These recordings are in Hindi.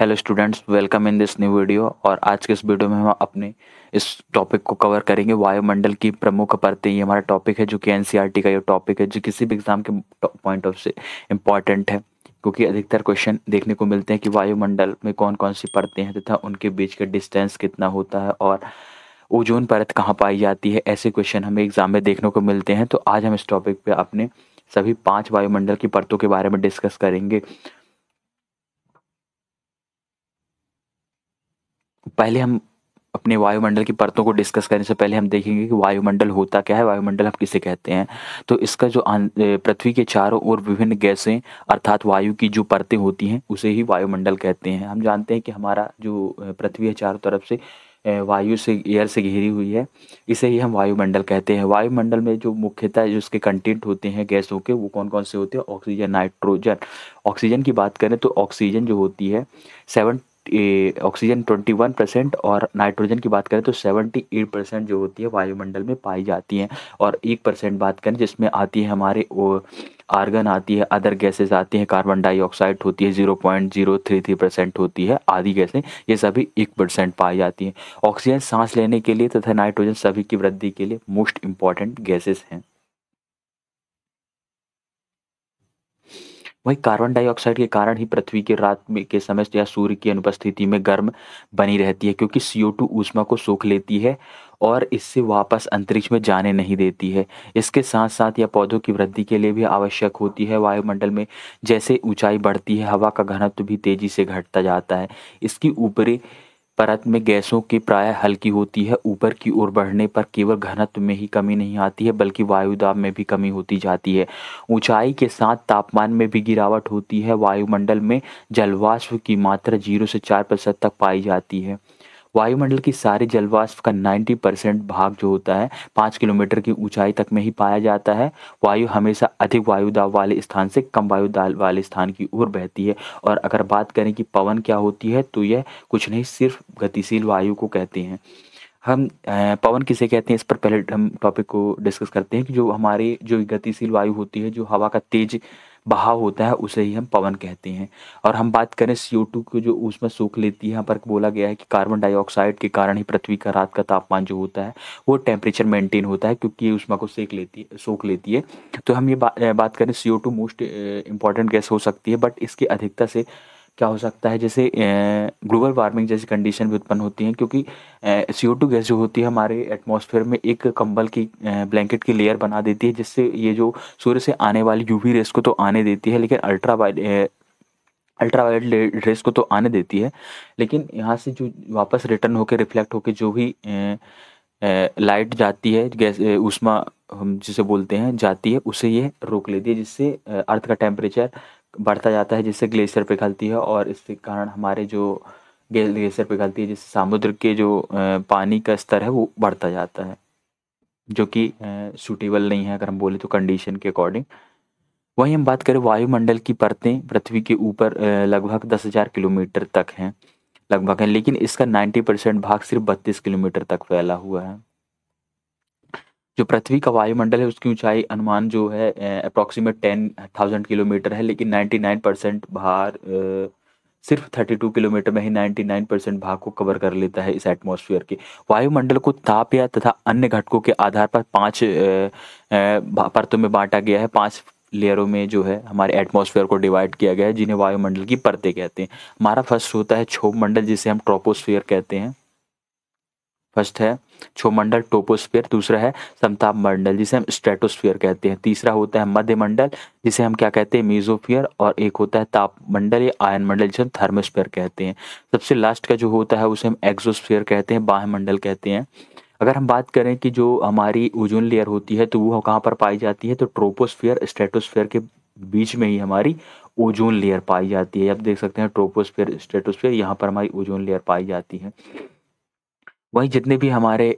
hello students welcome in this new video और आज के इस वीडियो में हम अपने इस टॉपिक को कवर करेंगे वायुमंडल की प्रमुख परतें ये हमारा टॉपिक है जो कि एनसीईआरटी e का ये टॉपिक है जो किसी भी एग्जाम के पॉइंट ऑफ से इम्पॉर्टेंट है क्योंकि अधिकतर क्वेश्चन देखने को मिलते हैं कि वायुमंडल में कौन कौन सी परतें हैं तथा उनके बीच का डिस्टेंस कितना होता है और ओजोन परत कहाँ पाई जाती है ऐसे क्वेश्चन हमें एग्जाम में देखने को मिलते हैं तो आज हम इस टॉपिक पर अपने सभी पाँच वायुमंडल की परतों के बारे में डिस्कस करेंगे पहले हम अपने वायुमंडल की परतों को डिस्कस करने से पहले हम देखेंगे कि वायुमंडल होता क्या है वायुमंडल हम किसे कहते हैं तो इसका जो पृथ्वी के चारों ओर विभिन्न गैसें अर्थात वायु की जो परतें होती हैं उसे ही वायुमंडल कहते हैं हम जानते हैं कि हमारा जो पृथ्वी है चारों तरफ से वायु से एयर से घिरी हुई है इसे ही हम वायुमंडल कहते हैं वायुमंडल में जो मुख्यतः जो उसके कंटेंट होते हैं गैसों के वो कौन कौन से होते हैं ऑक्सीजन नाइट्रोजन ऑक्सीजन की बात करें तो ऑक्सीजन जो होती है seven oxygen twenty one percent और नाइट्रोजन की बात करें तो सेवेंटी एट परसेंट जो होती है वायुमंडल में पाई जाती हैं और एक परसेंट बात करें जिसमें आती है हमारे आर्गन आती है अदर गैसेस आती हैं कार्बन डाइऑक्साइड होती है zero point zero three three percent होती है आदि गैसें ये सभी एक परसेंट पाई जाती हैं ऑक्सीजन सांस लेने के लिए तथा नाइट्रोजन सभी की वृद्धि के लिए मोस्ट इंपॉर्टेंट गैसेस हैं वही कार्बन डाइऑक्साइड के कारण ही पृथ्वी के रात में के समय या सूर्य की अनुपस्थिति में गर्म बनी रहती है क्योंकि सी ओ टू ऊष्मा को सोख लेती है और इससे वापस अंतरिक्ष में जाने नहीं देती है इसके साथ साथ यह पौधों की वृद्धि के लिए भी आवश्यक होती है वायुमंडल में जैसे ऊंचाई बढ़ती है हवा का घनत्व भी तेज़ी से घटता जाता है इसकी ऊपरी परत में गैसों की प्राय हल्की होती है ऊपर की ओर बढ़ने पर केवल घनत्व में ही कमी नहीं आती है बल्कि वायुदाब में भी कमी होती जाती है ऊंचाई के साथ तापमान में भी गिरावट होती है वायुमंडल में जलवाष्प की मात्रा जीरो से चार प्रतिशत तक पाई जाती है वायुमंडल की सारी जलवाष्प का 90 परसेंट भाग जो होता है पाँच किलोमीटर की ऊंचाई तक में ही पाया जाता है वायु हमेशा अधिक वायुदाब वाले स्थान से कम वायु वाले स्थान की ओर बहती है और अगर बात करें कि पवन क्या होती है तो यह कुछ नहीं सिर्फ गतिशील वायु को कहते हैं हम पवन किसे कहते हैं इस पर पहले हम टॉपिक को डिस्कस करते हैं कि जो हमारी जो गतिशील वायु होती है जो हवा का तेज बहाव होता है उसे ही हम पवन कहते हैं और हम बात करें सी टू को जो उसमें सूख लेती है यहाँ पर बोला गया है कि कार्बन डाइऑक्साइड के कारण ही पृथ्वी का रात का तापमान जो होता है वो टेम्परेचर मेंटेन होता है क्योंकि ये उष्मा को सेक लेती है सोख लेती है तो हम ये बा, बात करें सी मोस्ट इंपॉर्टेंट गैस हो सकती है बट इसकी अधिकता से क्या हो सकता है जैसे ग्लोबल वार्मिंग जैसी कंडीशन भी उत्पन्न होती हैं क्योंकि सी ओ टू गैस जो होती है हमारे एटमॉस्फेयर में एक कंबल की ब्लैंकेट की लेयर बना देती है जिससे ये जो सूर्य से आने वाली यूवी रेस को तो आने देती है लेकिन अल्ट्रा अल्ट्रावायलेट रेस को तो आने देती है लेकिन यहाँ से जो वापस रिटर्न होकर रिफ्लेक्ट होकर जो भी लाइट जाती है गैस उष्मा हम जिसे बोलते हैं जाती है उसे ये रोक लेती है जिससे अर्थ का टेम्परेचर बढ़ता जाता है जिससे ग्लेशियर पिघलती है और इसके कारण हमारे जो ग्लेशियर पिघलती है जिससे समुद्र के जो पानी का स्तर है वो बढ़ता जाता है जो कि सूटेबल नहीं है अगर हम बोले तो कंडीशन के अकॉर्डिंग वहीं हम बात करें वायुमंडल की परतें पृथ्वी के ऊपर लगभग दस हज़ार किलोमीटर तक हैं लगभग हैं लेकिन इसका नाइन्टी परसेंट भाग सिर्फ बत्तीस किलोमीटर तक फैला हुआ है जो पृथ्वी का वायुमंडल है उसकी ऊंचाई अनुमान जो है अप्रोक्सीमेट टेन थाउजेंड किलोमीटर है लेकिन नाइन्टी नाइन परसेंट भार सिर्फ थर्टी टू किलोमीटर में ही नाइन परसेंट भाग को कवर कर लेता है इस एटमॉस्फेयर के वायुमंडल को ताप या तथा अन्य घटकों के आधार पर पाँच परतों में बांटा गया है पाँच लेयरों में जो है हमारे एटमॉस्फेयर को डिवाइड किया गया है जिन्हें वायुमंडल की परतें कहते हैं हमारा फर्स्ट होता है क्षोभ मंडल जिसे हम ट्रोपोस्फेयर कहते हैं फर्स्ट है छोमंडल टोपोस्फीयर दूसरा है समताप मंडल जिसे हम स्ट्रेटोस्फीयर कहते हैं तीसरा होता है मध्य मंडल जिसे हम क्या कहते हैं मीजोफियर और एक होता है तापमंडल या आयन मंडल जिसे हम थर्मोस्फीयर कहते हैं सबसे लास्ट का जो होता है उसे हम एक्जोस्फीयर कहते हैं बाह्य मंडल कहते हैं अगर हम बात करें कि जो हमारी ओजोन लेयर होती है तो वो कहाँ पर पाई जाती है तो ट्रोपोस्फियर स्ट्रेटोस्फियर के बीच में ही हमारी ओजोन लेयर पाई जाती है आप देख सकते हैं ट्रोपोस्फियर स्ट्रेटोस्फियर यहाँ पर हमारी ओजोन लेयर पाई जाती है वहीं जितने भी हमारे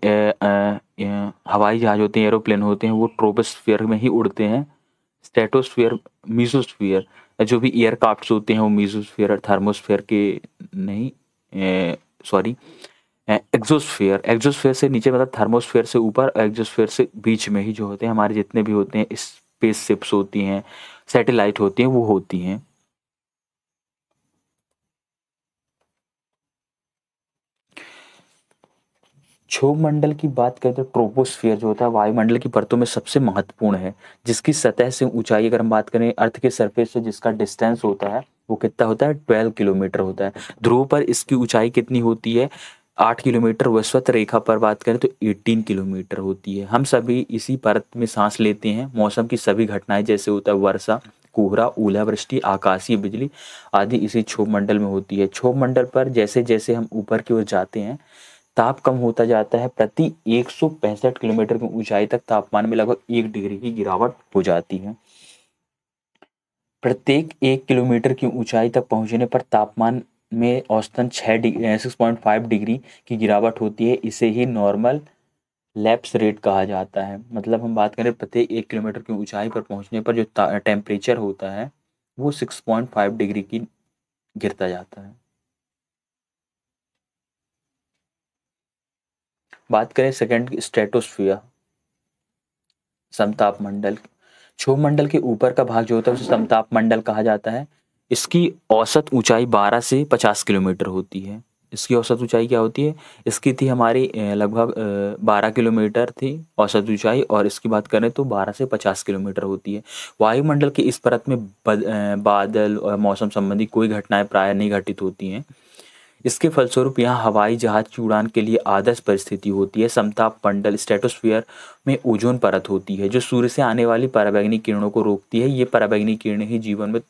हवाई जहाज होते हैं एरोप्लेन होते हैं वो ट्रोपोस्फीयर में ही उड़ते हैं स्टेटोस्फीयर मीजोस्फीयर जो भी एयरक्राफ्ट होते हैं वो मीजोस्फीयर थर्मोस्फीयर के नहीं सॉरी एक्जोस्फीयर एक्जोस्फीयर से नीचे मतलब थर्मोस्फीयर से ऊपर एक्जोस्फीयर से बीच में ही जो होते हैं हमारे जितने भी होते हैं स्पेस शिप्स होती हैं सैटेलाइट होती हैं वो होती हैं क्षोभ मंडल की बात करें तो ट्रोपोस्फियर जो होता है वायुमंडल की परतों में सबसे महत्वपूर्ण है जिसकी सतह से ऊंचाई अगर हम बात करें अर्थ के सरफेस से जिसका डिस्टेंस होता है वो कितना होता है ट्वेल्व किलोमीटर होता है ध्रुव पर इसकी ऊंचाई कितनी होती है आठ किलोमीटर वस्वत रेखा पर बात करें तो एटीन किलोमीटर होती है हम सभी इसी परत में सांस लेते हैं मौसम की सभी घटनाएं जैसे होता है वर्षा कोहरा ओलावृष्टि आकाशीय बिजली आदि इसी क्षोभ मंडल में होती है क्षोभ मंडल पर जैसे जैसे हम ऊपर की ओर जाते हैं ताप कम होता जाता है प्रति एक किलोमीटर की ऊंचाई तक तापमान में लगभग एक डिग्री की गिरावट हो जाती है प्रत्येक एक किलोमीटर की ऊंचाई तक पहुंचने पर तापमान में औसतन छः degree six point five degree की गिरावट होती है इसे ही नॉर्मल लैप्स रेट कहा जाता है मतलब हम बात करें प्रत्येक एक किलोमीटर की ऊंचाई पर पहुंचने पर जो टेम्परेचर होता है वो सिक्स पॉइंट फाइव डिग्री की गिरता जाता है बात करें सेकेंड की समताप मंडल छो मंडल के ऊपर का भाग जो होता है उसे समताप मंडल कहा जाता है इसकी औसत ऊंचाई 12 से 50 किलोमीटर होती है इसकी औसत ऊंचाई क्या होती है इसकी थी हमारी लगभग 12 किलोमीटर थी औसत ऊंचाई और इसकी बात करें तो 12 से 50 किलोमीटर होती है वायुमंडल के इस परत में बादल और मौसम संबंधी कोई घटनाएं प्राय नहीं घटित होती हैं इसके फलस्वरूप यहाँ हवाई जहाज की उड़ान के लिए आदर्श परिस्थिति होती है समताप पंडल स्टेटोस्फीयर में ओजोन परत होती है जो सूर्य से आने वाली पराबैंगनी किरणों को रोकती है ये पराबैंगनी किरणें ही जीवन में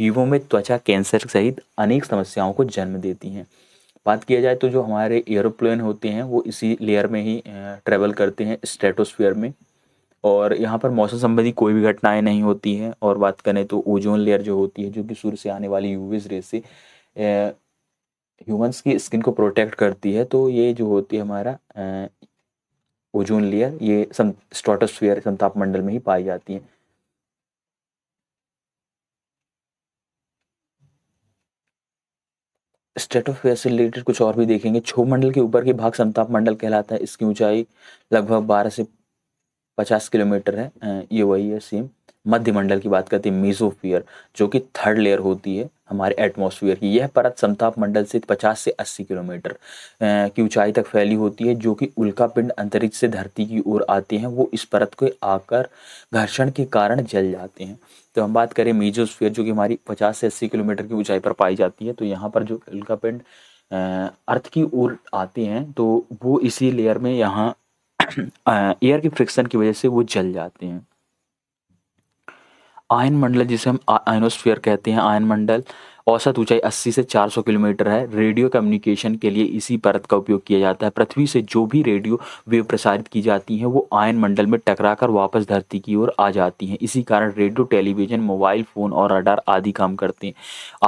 युवों में त्वचा कैंसर सहित अनेक समस्याओं को जन्म देती हैं बात किया जाए तो जो हमारे एरोप्लेन होते हैं वो इसी लेयर में ही ट्रेवल करते हैं स्ट्रेटोस्फीयर में और यहाँ पर मौसम संबंधी कोई भी घटनाएं नहीं होती हैं और बात करें तो ओजोन लेयर जो होती है जो कि सूर्य से आने वाली यूवीज रे से ह्यूमंस की स्किन को प्रोटेक्ट करती है तो ये जो होती है हमारा ओजोन लेयर ये स्ट्रोटोस्फीयर संताप मंडल में ही पाई जाती है स्ट्रेटोफेयर से रिलेटेड कुछ और भी देखेंगे छो मंडल के ऊपर के भाग संताप मंडल कहलाता है इसकी ऊंचाई लगभग 12 से 50 किलोमीटर है ये वही है सेम मध्यमंडल की बात करते हैं मेजोफियर जो कि थर्ड लेयर होती है हमारे एटमॉस्फेयर की यह परत समताप मंडल से 50 से 80 किलोमीटर की ऊंचाई तक फैली होती है जो कि उल्का पिंड अंतरिक्ष से धरती की ओर आते हैं वो इस परत को आकर घर्षण के कारण जल जाते हैं तो हम बात करें मीजोस्फियर जो कि हमारी 50 से 80 किलोमीटर की ऊंचाई पर पाई जाती है तो यहाँ पर जो उल्का पिंड अर्थ की ओर आते हैं तो वो इसी लेयर में यहाँ एयर के फ्रिक्शन की वजह से वो जल जाते हैं आयन मंडल जिसे हम आयनोस्फीयर कहते हैं आयन मंडल औसत ऊंचाई 80 से 400 किलोमीटर है रेडियो कम्युनिकेशन के लिए इसी परत का उपयोग किया जाता है पृथ्वी से जो भी रेडियो वेव प्रसारित की जाती हैं वो आयन मंडल में टकराकर वापस धरती की ओर आ जाती हैं इसी कारण रेडियो टेलीविजन मोबाइल फ़ोन और रडार आदि काम करते हैं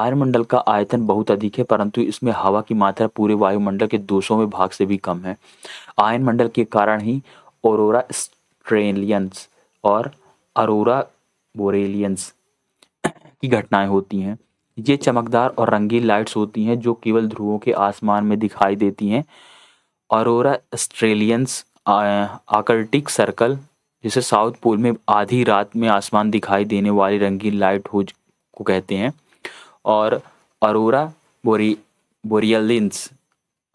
आयन मंडल का आयतन बहुत अधिक है परंतु इसमें हवा की मात्रा पूरे वायुमंडल के दो में भाग से भी कम है आयन मंडल के कारण ही औरोरा स्ट्रेलियंस और अरोरा बोरेलियंस की घटनाएं होती हैं ये चमकदार और रंगीन लाइट्स होती हैं जो केवल ध्रुवों के आसमान में दिखाई देती हैं अरोरा ऑस्ट्रेलियंस आकर्टिक सर्कल जिसे साउथ पोल में आधी रात में आसमान दिखाई देने वाली रंगीन लाइट हो को कहते हैं और अरोरा बोरी बोरियलिंस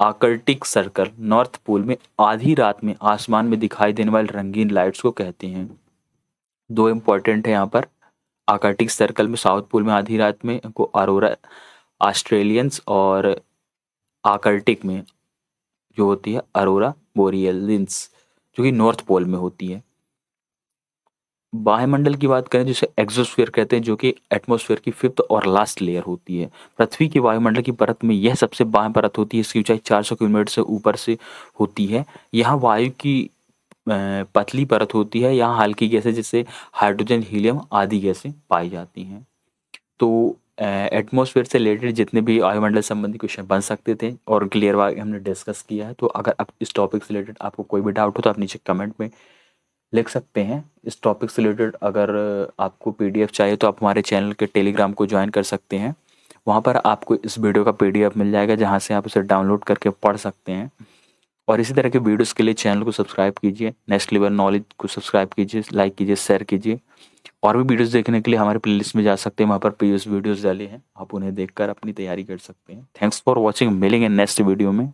आकर्टिक सर्कल नॉर्थ पोल में आधी रात में आसमान में दिखाई देने वाली रंगीन लाइट्स को कहते हैं दो इम्पॉर्टेंट है यहाँ पर आकार्टिक सर्कल में साउथ पोल में आधी रात में को अरोरा ऑस्ट्रेलियंस और आकार्टिक में जो होती है अरोरा बोरियलिंस जो कि नॉर्थ पोल में होती है वायुमंडल की बात करें जिसे एक्सोस्फीयर कहते हैं जो कि एटमॉस्फेयर की फिफ्थ और लास्ट लेयर होती है पृथ्वी की वायुमंडल की परत में यह सबसे बाह परत होती है इसकी ऊंचाई 400 किलोमीटर से ऊपर से होती है यहाँ वायु की पतली परत होती है यहाँ हल्की गैसें जैसे हाइड्रोजन हीलियम आदि गैसें पाई जाती हैं तो एटमॉस्फेयर से रिलेटेड जितने भी वायुमंडल संबंधी क्वेश्चन बन सकते थे और क्लियर वाई हमने डिस्कस किया है तो अगर आप इस टॉपिक से रिलेटेड आपको कोई भी डाउट हो तो आप नीचे कमेंट में लिख सकते हैं इस टॉपिक से रिलेटेड अगर आपको पीडीएफ चाहिए तो आप हमारे चैनल के टेलीग्राम को ज्वाइन कर सकते हैं वहाँ पर आपको इस वीडियो का पी मिल जाएगा जहाँ से आप उसे डाउनलोड करके पढ़ सकते हैं और इसी तरह के वीडियोस के लिए चैनल को सब्सक्राइब कीजिए नेक्स्ट लेवल नॉलेज को सब्सक्राइब कीजिए लाइक कीजिए शेयर कीजिए और भी वीडियोस देखने के लिए हमारे प्लेलिस्ट में जा सकते हैं वहाँ पर प्रीवियस वीडियोस डाले हैं आप उन्हें देखकर अपनी तैयारी कर सकते हैं थैंक्स फॉर वॉचिंग मिलेंगे नेक्स्ट वीडियो में